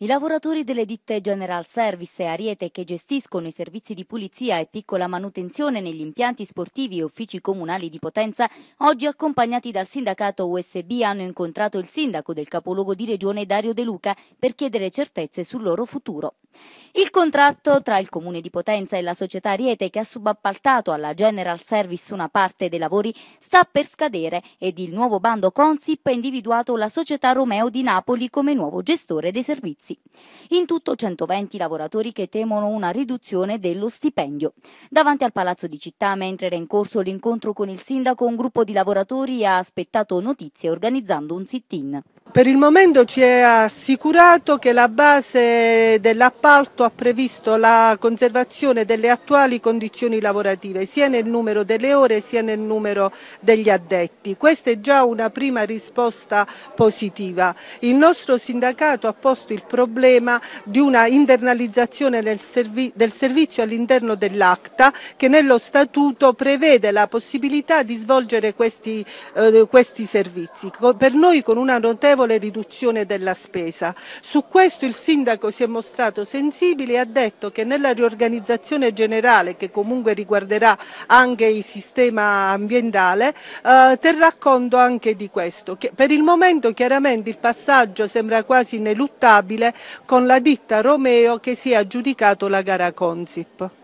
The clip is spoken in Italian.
I lavoratori delle ditte General Service e Ariete che gestiscono i servizi di pulizia e piccola manutenzione negli impianti sportivi e uffici comunali di Potenza, oggi accompagnati dal sindacato USB hanno incontrato il sindaco del capoluogo di regione Dario De Luca per chiedere certezze sul loro futuro. Il contratto tra il Comune di Potenza e la società Riete che ha subappaltato alla General Service una parte dei lavori sta per scadere ed il nuovo bando Consip ha individuato la società Romeo di Napoli come nuovo gestore dei servizi. In tutto 120 lavoratori che temono una riduzione dello stipendio. Davanti al Palazzo di Città, mentre era in corso l'incontro con il sindaco, un gruppo di lavoratori ha aspettato notizie organizzando un sit-in. Per il momento ci è assicurato che la base dell'appalto ha previsto la conservazione delle attuali condizioni lavorative, sia nel numero delle ore sia nel numero degli addetti. Questa è già una prima risposta positiva. Il nostro sindacato ha posto il problema di una internalizzazione del, servizio all'interno dell'ACTA che nello statuto prevede la possibilità di svolgere questi, eh, questi servizi. Per noi con una notevole notevole riduzione della spesa. Su questo il sindaco si è mostrato sensibile e ha detto che nella riorganizzazione generale, che comunque riguarderà anche il sistema ambientale, eh, terrà conto anche di questo. Che per il momento chiaramente il passaggio sembra quasi ineluttabile con la ditta Romeo che si è aggiudicato la gara Consip.